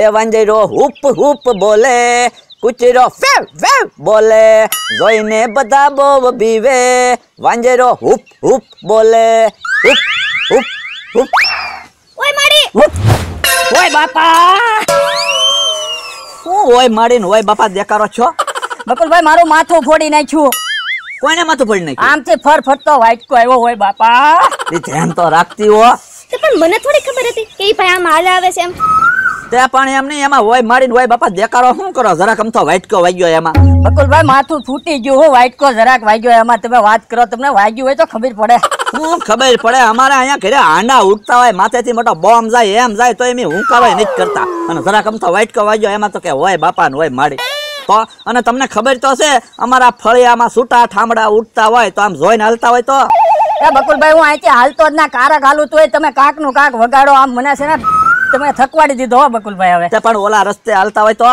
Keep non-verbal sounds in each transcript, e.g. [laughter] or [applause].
એ વાંજરો હુપ હુપ બોલે કૂચરો fav fav બોલે જોઈને બધા બહુ બીવે વાંજરો હુપ હુપ બોલે હુપ હુપ હુપ ઓય મારી ઓય બાપા શું ઓય મારીને ઓય બાપા દેખારો છો બકુલભાઈ મારું માથું ફોડી નાખ્યું કોઈને માથું ફોડી નાખ્યું આમથી ફર ફરતો વાટકો આવ્યો હોય બાપા એ ધ્યાન તો રાખતી હો પણ મને થોડી ખબર હતી કે ભાઈ આમ હાલ આવે છે એમ તે પણ એમ નહીં એમાં હોય મારીને હોય બાપા દેખાડો શું કરો જરાક આમ તો વાટકો વાગ્યો એમાં બકુલભાઈ માથું ફૂટી ગયું હો વાટકો જરાક વાગ્યો એમાં તમે વાત કરો તમને વાગ્યું હોય તો ખબર પડે શું ખબર પડે અમારે અહીંયા ઘરે આંડા ઉઠતા હોય માથેથી મોટો બોમ્બ જાય એમ જાય તો એમ હુંકાવાય નહીં કરતા અને જરાક આમ તો વાઇટકો વાગ્યો એમાં તો કે હોય બાપા ને હોય મારી તો અને તમને ખબર તો છે અમારા ફળિયામાં છૂટા ઠામડા ઉઠતા હોય તો આમ જોઈને હાલતા હોય તો બકુલભાઈ હું અહીંથી હાલતો જ ના કારક હાલું તો તમે કાક નું કાક વગાડો આમ મને છે ને તમે થકવાડી દીધો હો બકુલભાઈ હવે પણ ઓલા રસ્તે હાલતા હોય તો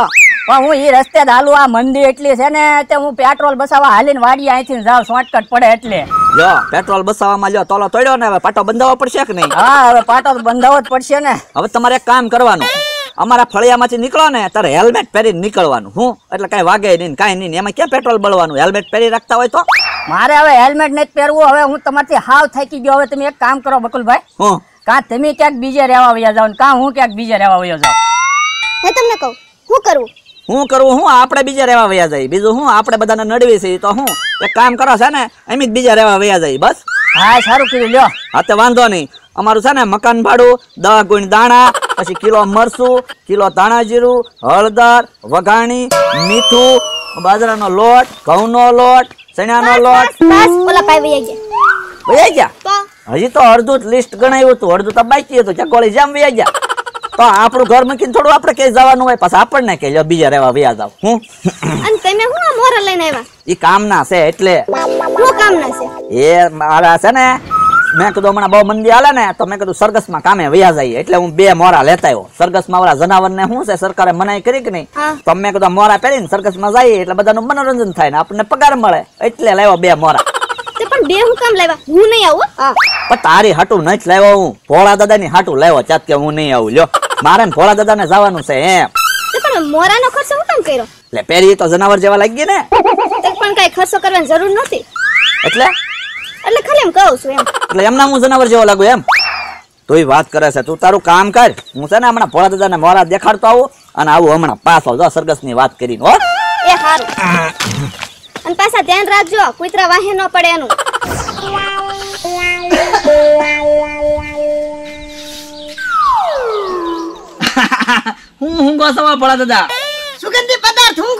હું એ રસ્તે જ હાલું આ મંદી એટલી છે ને તે હું પેટ્રોલ બસાવવા હાલીને વાડી અહીંથી જાવ શોર્ટકટ પડે એટલે જો પેટ્રોલ બસાવવામાં જો તોલો તોડ્યો ને હવે પાટો બંધાવો પડશે કે નહીં હા હવે પાટો બંધાવો જ પડશે ને હવે તમારે એક કામ કરવાનું અમારા ફળિયામાંથી નીકળો ને ત્યારે હેલ્મેટ પહેરીને નીકળવાનું હું એટલે કઈ વાગે નહીં કઈ નહીં એમાં ક્યાં પેટ્રોલ બળવાનું હેલ્મેટ પહેરી રાખતા હોય તો મારે હવે હેલ્મેટ નથી પહેરવું હવે હું તમારથી હાવ થાકી ગયો હવે તમે એક કામ કરો બકુલભાઈ હું કા તમે ક્યાંક બીજે રહેવા વયા જાઓ ને હું ક્યાંક બીજે રહેવા વયો જાઉં હું તમને કહું શું કરવું હું કરવું હું આપણે બીજા રહેવા વયા જાય બીજું હું આપણે બધાને નડવી છે તો હું એક કામ કરો છે ને એમ જ બીજા રહેવા વયા જાય બસ હા સારું કીધું લ્યો હા તો વાંધો નહીં અમારું છે ને મકાન ભાડું દહ ગુણ દાણા પછી કિલો મરસું કિલો ધાણા જીરું હળદર વઘાણી મીઠું બાજરાનો લોટ ઘઉંનો લોટ ચણાનો લોટ બસ ઓલા પાઈ ગયા વયા ગયા હજી તો અડધું લિસ્ટ ગણાયું હતું અડધું તો બાકી હતું ત્યાં કોળી જામ વ્યા તો આપણું ઘર મૂકીને થોડું આપણે ક્યાંય જવાનું હોય પછી આપણને કે બીજા રહેવા વ્યા જાવ હું અને તમે હું આ મોર લઈને આવ્યા એ કામના છે એટલે હું કામના છે એ મારા છે ને મેં કીધું હમણાં બહુ મંદી હાલે ને તો મેં કીધું સરગસમાં કામે વયા જઈએ એટલે હું બે મોરા લેતા આવ્યો સરગસમાં વાળા ને શું છે સરકારે મનાઈ કરી કે નહીં તો મેં કીધું મોરા પહેરીને સરગસમાં જઈએ એટલે બધાનું મનોરંજન થાય ને આપણને પગાર મળે એટલે લાવ્યો બે મોરા તે પણ બે હું કામ લાવ્યા હું નહીં આવું પણ તારી હાટું નથી લાવ્યો હું ભોળા દાદા ની હાટું લાવ્યો ચાત કે હું નહીં આવું લ્યો મારે ભોળા દાદા ને જવાનું છે એમ પણ મોરા નો ખર્ચો હું કામ કર્યો એટલે પેરી તો જનાવર જેવા લાગી ને તે પણ કઈ ખર્ચો કરવાની જરૂર નથી એટલે એટલે ખાલી એમ કહું છું એમ એટલે એમના હું જનાવર જેવો લાગુ એમ તોય વાત કરે છે તું તારું કામ કર હું છે ને હમણાં ભોળા દાદા ને મોરા દેખાડતો આવું અને આવું હમણાં પાસ આવજો સરગસ ની વાત કરીને હો એ સારું અને પાછા ધ્યાન રાખજો કુતરા વાહે ન પડે એનું હું હું ગોસવા પડા દાદા સુગંધી પદાર્થ હું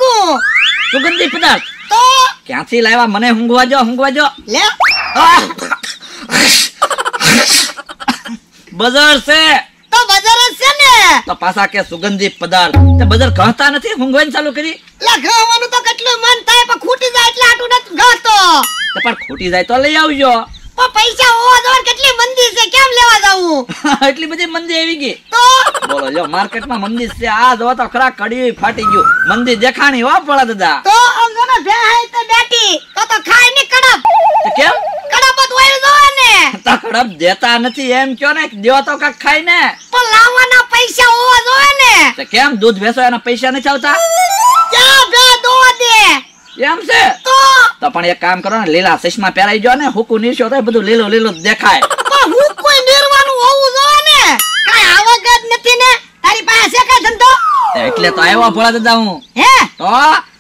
સુગંધી પદાર્થ તો ક્યાંથી લાવ્યા મને હુંગવા જો હુંગવા જો લે બજાર છે તો કે સુગંધી પદાર્થ તે બજાર ઘણતા નથી હુંગવાઈન ચાલુ કરી લે ઘણવાનું તો કેટલું મન થાય પણ ખૂટી જાય એટલે આટું નથી ઘણતો તો પણ ખૂટી જાય તો લઈ આવજો પણ પૈસા હોવા દોર કેટલી મંદી છે કેમ લેવા જાવું એટલી બધી મંદી આવી ગઈ તો બોલો જો માર્કેટમાં મંદી છે આ જો તો ખરા કડી ફાટી ગયું મંદી દેખાણી હો પડા દાદા તો આમ બે હાઈ તો બેટી તો તો ખાય ને કડક કેમ કડપ હોય જો તો કડપ દેતા નથી એમ કયો ને દેવો તો કાક ખાઈ ને પણ લાવવાના પૈસા હોવા જો તો કેમ દૂધ વેચો એના પૈસા નથી આવતા ક્યાં બે દો દે એમ છે તો તો પણ એક કામ કરો ને લીલા ચશ્મા પહેરાઈ જો ને હુકુ નીરશો તો બધું લીલું લીલું દેખાય હુકુ નીરવાનું હોવું જો ને કાઈ નથી ને તારી પાસે છે કાઈ ધંધો એટલે તો આવ્યો ભોળા દાદા હું હે તો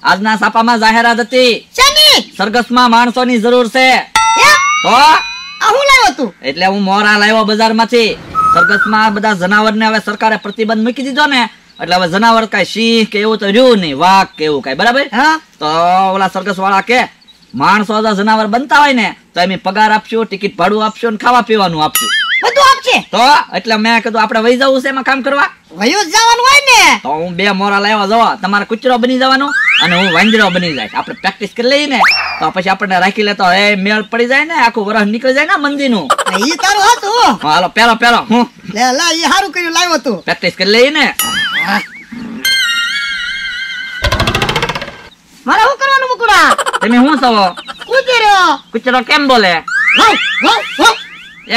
આજના સાપામાં જાહેરાત હતી શેની માણસો ની જરૂર છે હા આ હું લાવ્યો તું એટલે હું મોરા લાવ્યો બજારમાંથી સરગસમાં બધા જનાવરને હવે સરકારે પ્રતિબંધ મૂકી દીધો ને એટલે હવે જનાવર કઈ સિંહ કે એવું તો રહ્યું નહીં વાઘ કે એવું કાંઈ બરાબર તો ઓલા સરગસ વાળા કે માણસો જનાવર બનતા હોય ને તો એમ પગાર આપશું ટિકિટ ભાડું આપશું ને ખાવા પીવાનું આપશું બધું આપશે તો એટલે મેં કીધું આપણે વહી જવું છે એમાં કામ કરવા વયું જવાનું હોય ને તો હું બે મોરા લાવ્યો જવા તમારે કુચરો બની જવાનું અને હું વાંદરો બની જાય આપણે પ્રેક્ટિસ કરી લઈએ ને તો પછી આપણને રાખી લેતો એ મેળ પડી જાય ને આખું વરસ નીકળી જાય ને મંદિર નું ઈ તારું હતું હાલો પેલો પેલો હું લે લા ઈ સારું કર્યું લાવ્યો તું પ્રેક્ટિસ કરી લઈએ ને મારે શું કરવાનું મુકુડા તમે શું છો કુચરો કુચરો કેમ બોલે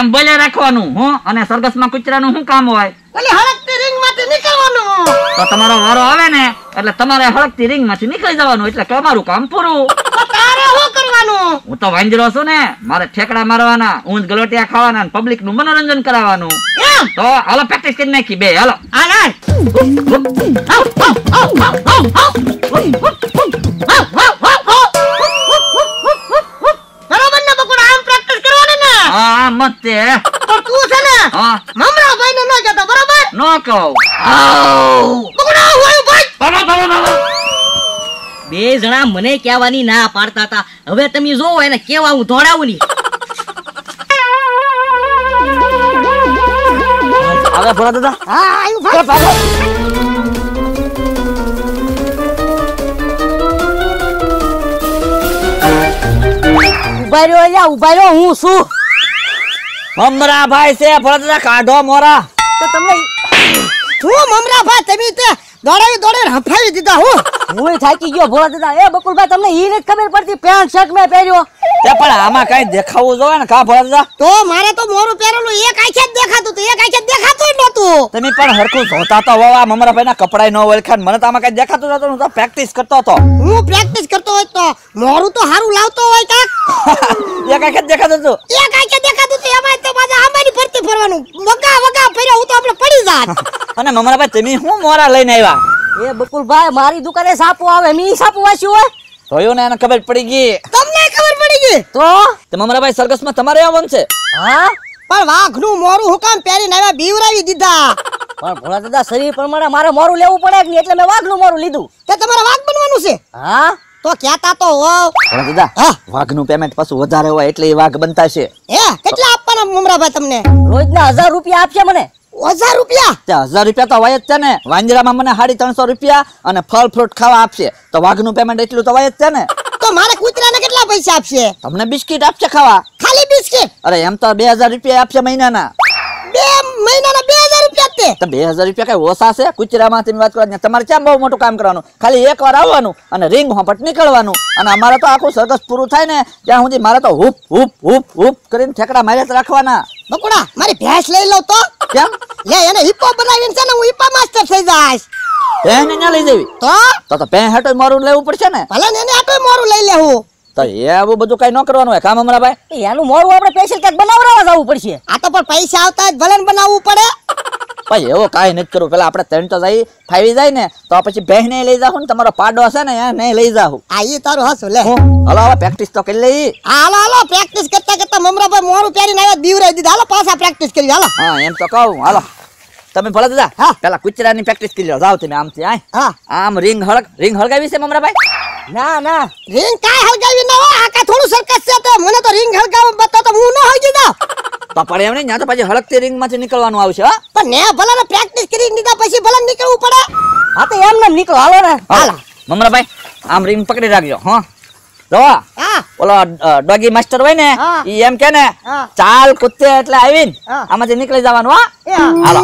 એમ બોલે રાખવાનું હું અને સરગસ માં શું કામ હોય ઓલી હરકતી રીંગ નીકળવાનું તો તમારો વારો આવે ને એટલે તમારે હળકતી રિંગ માંથી નીકળી જવાનું એટલે તમારું કામ પૂરું તારે શું કરવાનું હું તો વાંજરો છું ને મારે ઠેકડા મારવાના ઊંધ ગલોટિયા ખાવાના પબ્લિક નું મનોરંજન કરાવવાનું તો હાલો પ્રેક્ટિસ કરી નાખી બે હાલો મતે તું છે ને મમરા ને ન જતો બરાબર ન કહું બે જણા મને કહેવાની ના પાડતા હતા હવે તમે જોવો એને કેવા હું ધોડાવું નહીં ઉભા રહ્યો અહીંયા ઉભા રહ્યો હું શું મમરા ભાઈ છે ફરતરા કાઢો મોરા તો શું મમરા તમે દોડાવી દોડે હફાવી દીધા હું હું થાકી ગયો ભોળા દાદા એ બકુલભાઈ તમને ઈ નથી ખબર પડતી પેન્ટ શર્ટ મેં પહેર્યો તે પણ આમાં કઈ દેખાવું જોવે ને કા ભોળા દાદા તો મારે તો મોરું પહેરેલું એક આંખે જ દેખાતું હતું એક આંખે જ દેખાતું નતું તમે પણ હરખું જોતા તો હોવા મમરા ભાઈના કપડા ન ઓળખા મને તો આમાં કઈ દેખાતું નહોતું હું તો પ્રેક્ટિસ કરતો હતો હું પ્રેક્ટિસ કરતો હોય તો મોરું તો સારું લાવતો હોય કાક [laughs] એક આંખે જ દેખાતું હતું એક આંખે દેખાતું હતું એમાં તો મારા આંબાની ફરતી ફરવાનું મગા આપણે પડી જાત [laughs] અને મમરાભાઈ તમે શું મોરા લઈને આવ્યા એ બકુલભાઈ મારી દુકાને સાપો આવે મી સાપો વાસ્યું હોય જોયું ને એને ખબર પડી ગઈ તમને ખબર પડી ગઈ તો તે મમરાભાઈ સરઘસમાં તમારે આવવાનું છે હા પણ વાઘનું મોરું હુકામ પહેરીને આવ્યા બીવરાવી દીધા [laughs] પણ ભોળા દાદા શરીર પ્રમાણે મારે મોરું લેવું પડે ને એટલે મેં વાઘનું મોરું લીધું તે તમારે વાઘ બનવાનું છે હા તો ક્યાતા તો હો ભોળા દાદા વાઘનું પેમેન્ટ પાછું વધારે હોય એટલે એ વાઘ બનતા છે હે કેટલા આપવાના મમરાભાઈ તમને રોજના હજાર રૂપિયા આપશે મને હજાર રૂપિયા હજાર રૂપિયા તો હોય જ છે ને વાંજરામાં મને સાડી ત્રણસો રૂપિયા અને ફળ ફ્રૂટ ખાવા આપશે તો વાઘનું પેમેન્ટ એટલું તો હોય જ છે ને તો મારે કૂતરાને કેટલા પૈસા આપશે તમને બિસ્કિટ આપશે ખાવા ખાલી બિસ્કિટ અરે એમ તો બે હજાર રૂપિયા આપશે મહિનાના બે મહિનાના બે હજાર રૂપિયા તે તો બે હજાર રૂપિયા કઈ ઓછા છે કુચરામાંથી વાત કરવા તમારે ક્યાં બહુ મોટું કામ કરવાનું ખાલી એક વાર આવવાનું અને રિંગ હોપટ નીકળવાનું અને અમારે તો આખું સરઘસ પૂરું થાય ને ત્યાં સુધી મારે તો હુપ હુપ હુપ હુપ કરીને ઠેકડા માર્યા રાખવાના બકુડા મારી ભેંસ લઈ લઉં તો કેમ લે એને હિપો બનાવીને છે ને હું હિપા માસ્ટર થઈ જાઈશ ભેંસ ને લઈ જવી તો તો તો ભેંસ હાટો મારું લેવું પડશે ને ભલે ને એને હાટો મારું લઈ લેવું તો એ આવું બધું કઈ ન કરવાનું હોય કામ હમણાં ભાઈ એનું મોરું આપણે સ્પેશિયલ કેક બનાવરાવા જવું પડશે આ તો પણ પૈસા આવતા જ ભલે બનાવવું પડે ભાઈ એવો કાંઈ નથી કરવું પેલા આપણે ત્રણ તો જાય ફાવી જાય ને તો પછી બહેને લઈ જાવ ને તમારો પાડો છે ને એને લઈ જાવ આ ઈ તારું હાસું લે હલો હવે પ્રેક્ટિસ તો કરી લઈ હાલો હાલો પ્રેક્ટિસ કરતા કરતા મમરાભાઈ મોરું પહેરીને આવ્યા દીવરાઈ દીધા હાલો પાછા પ્રેક્ટિસ કરી હાલો હા એમ તો કહું હાલો તમે ભલે દીધા હા પેલા કુચરાની પ્રેક્ટિસ કરી લો જાવ તમે આમથી હા આમ રિંગ હળગ રીંગ હળગાવી છે મમરાભાઈ ના ના રિંગ કાંઈ હળગાવી ન હોય થોડું સરકસ છે તો મને તો રીંગ હલકાવા બતો તો હું ન હોઈ દીધો [laughs] તો પડે એમ નહીં ત્યાં તો પછી હળકતી રીંગ માંથી નીકળવાનું આવશે પણ ને ભલા ને પ્રેક્ટિસ કરી દીધા પછી ભલા નીકળવું પડે હા તો એમ ને નીકળો હાલો ને હાલો મમરાભાઈ આમ રીંગ પકડી રાખજો હા જોવા ઓલો ડોગી માસ્ટર હોય ને ઈ એમ કે ને ચાલ કૂદતે એટલે આવીને આમાંથી નીકળી જવાનું હા હાલો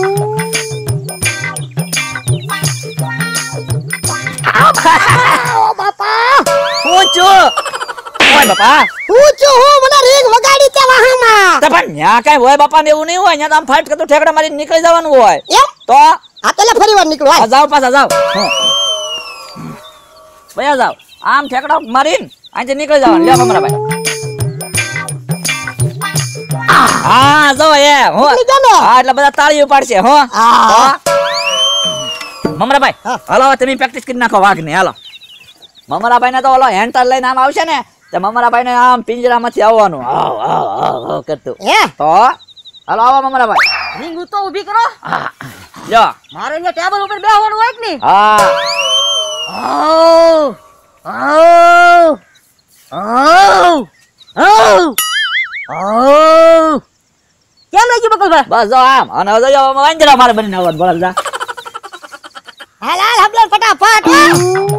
બાપા હું છું હા જો એ હો એટલે બધા તાળી ઉપાડશે હો મમરા ભાઈ હાલો તમે પ્રેક્ટિસ કરી નાખો વાઘ ને હાલો મમરાભાઈ ને તો ઓલો હેન્ડ લઈને આમ આવશે ને મમરા ભાઈ ને આમ પિંજરામાંથી આવવાનું આવ આવ આવ આવ કરતું તો હાલો આવો મમરા ભાઈ રીંગ તો ઊભી કરો જો મારે અહીંયા ટેબલ ઉપર બેસવાનું હોય કે નહીં હા કેમ લાગ્યું બકલભાઈ બસ જો આમ અને હવે જો વાંજરા મારે બનીને આવવાનું બોલ જા હાલ હાલ હબલર ફટાફટ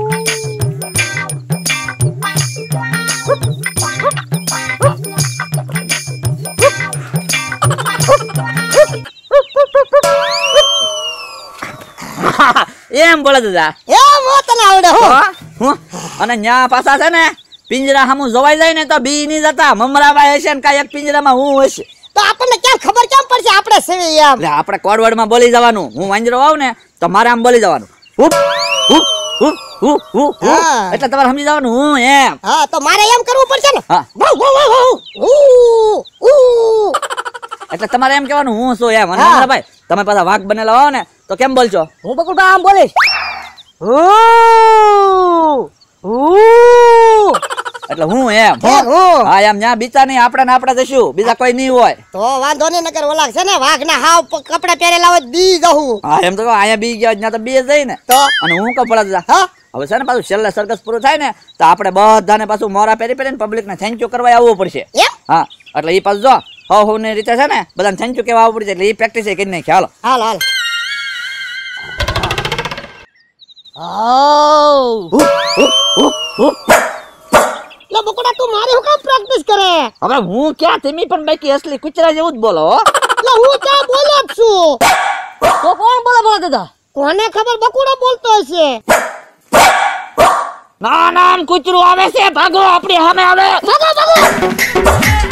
[laughs] એમ બોલે દાદા એમ હો તને આવડે હો અને ન્યા પાછા છે ને પિંજરા સામું જોવાઈ જાય ને તો બી ની જતા મમરાભાઈ હશે ને કાંઈ એક પિંજરામાં હું હશે તો આપણને ક્યાં ખબર કેમ પડશે આપણે સેવી એમ આપણે કોડવર્ડમાં બોલી જવાનું હું વાંજરો આવ ને તો મારે આમ બોલી જવાનું ઉપ ઉપ એટલે તમારે સમજી જવાનું હું એમ હા તો મારે એમ કરવું પડશે ને હા એટલે તમારે એમ કહેવાનું હું છું એમ અને ભાઈ તમે પાછા વાઘ બનેલા હો ને તો કેમ બોલશો હું બકુલભાઈ આમ બોલીશ એટલે હું એમ હા એમ ન્યા બીજા નહીં આપણે ને આપણે જશું બીજા કોઈ નહીં હોય તો વાંધો નહીં નકર ઓલા છે ને વાઘ ના હાવ કપડા પહેરેલા હોય બી જવું હા એમ તો અહીંયા બી ગયા ત્યાં તો બી જઈ ને તો અને હું કપડા હા હવે છે ને પાછું છેલ્લે સરઘસ પૂરું થાય ને તો આપણે બધાને પાછું મોરા પહેરી પહેરીને ને થેન્ક યુ કરવા આવવું પડશે હા એટલે એ પાછું જો હો હો ને રીતે છે ને બધાને થેન્ક યુ કેવા આવવું પડશે એટલે એ પ્રેક્ટિસ કરી નાખી હાલો હાલ હાલ લે બકોડા તું મારી હું કામ પ્રેક્ટિસ કરે હવે હું ક્યાં તેમી પણ બાકી અસલી કુચરા જેવું જ બોલો લે હું ક્યાં બોલો છું તો કોણ બોલે બોલે દાદા કોને ખબર બકોડા બોલતો હશે ના નામ કુચરું આવે છે ભાગો આપણી સામે આવે ભાગો ભાગો